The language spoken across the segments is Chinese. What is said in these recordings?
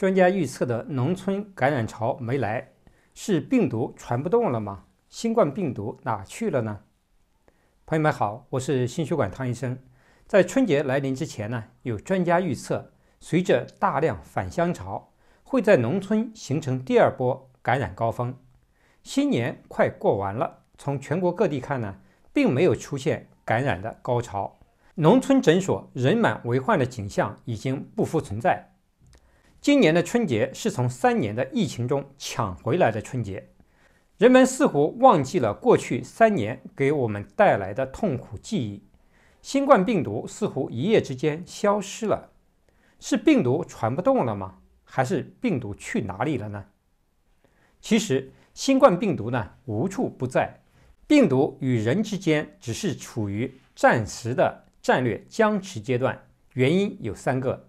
专家预测的农村感染潮没来，是病毒传不动了吗？新冠病毒哪去了呢？朋友们好，我是心血管汤医生。在春节来临之前呢，有专家预测，随着大量返乡潮，会在农村形成第二波感染高峰。新年快过完了，从全国各地看呢，并没有出现感染的高潮，农村诊所人满为患的景象已经不复存在。今年的春节是从三年的疫情中抢回来的春节，人们似乎忘记了过去三年给我们带来的痛苦记忆。新冠病毒似乎一夜之间消失了，是病毒传不动了吗？还是病毒去哪里了呢？其实，新冠病毒呢无处不在，病毒与人之间只是处于暂时的战略僵持阶段，原因有三个。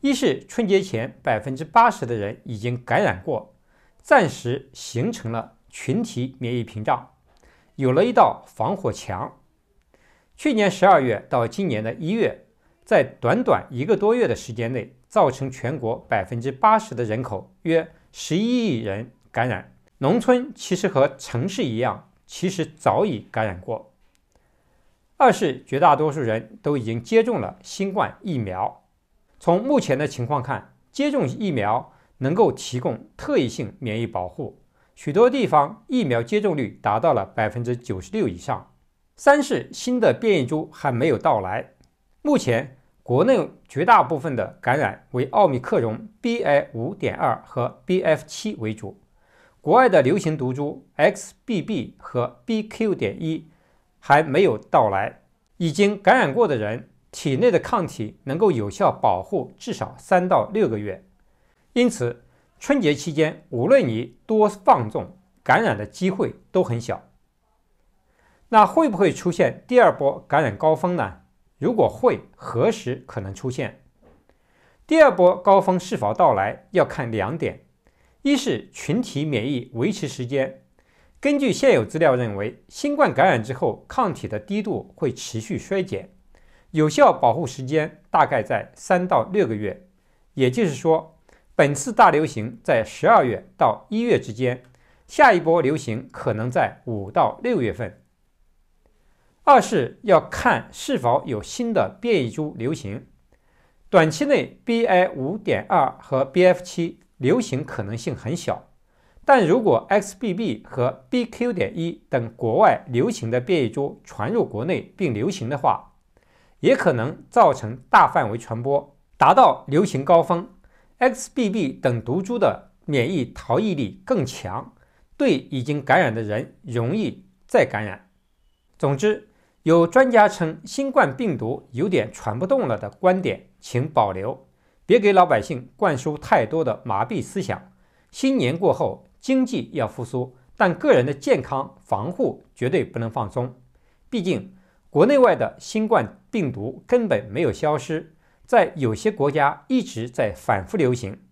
一是春节前，百分之八十的人已经感染过，暂时形成了群体免疫屏障，有了一道防火墙。去年十二月到今年的一月，在短短一个多月的时间内，造成全国百分之八十的人口，约十一亿人感染。农村其实和城市一样，其实早已感染过。二是绝大多数人都已经接种了新冠疫苗。从目前的情况看，接种疫苗能够提供特异性免疫保护，许多地方疫苗接种率达到了百分之九十六以上。三是新的变异株还没有到来，目前国内绝大部分的感染为奥密克戎 B. a 五点二和 B. F 七为主，国外的流行毒株 X. B. B 和 B. Q 点一还没有到来，已经感染过的人。体内的抗体能够有效保护至少三到六个月，因此春节期间无论你多放纵，感染的机会都很小。那会不会出现第二波感染高峰呢？如果会，何时可能出现？第二波高峰是否到来要看两点：一是群体免疫维持时间。根据现有资料认为，新冠感染之后，抗体的低度会持续衰减。有效保护时间大概在三到六个月，也就是说，本次大流行在十二月到一月之间，下一波流行可能在五到六月份。二是要看是否有新的变异株流行，短期内 B. I 五点二和 B. F 七流行可能性很小，但如果 XBB 和 BQ 点一等国外流行的变异株传入国内并流行的话。也可能造成大范围传播，达到流行高峰。XBB 等毒株的免疫逃逸力更强，对已经感染的人容易再感染。总之，有专家称新冠病毒有点传不动了的观点，请保留，别给老百姓灌输太多的麻痹思想。新年过后，经济要复苏，但个人的健康防护绝对不能放松，毕竟。国内外的新冠病毒根本没有消失，在有些国家一直在反复流行。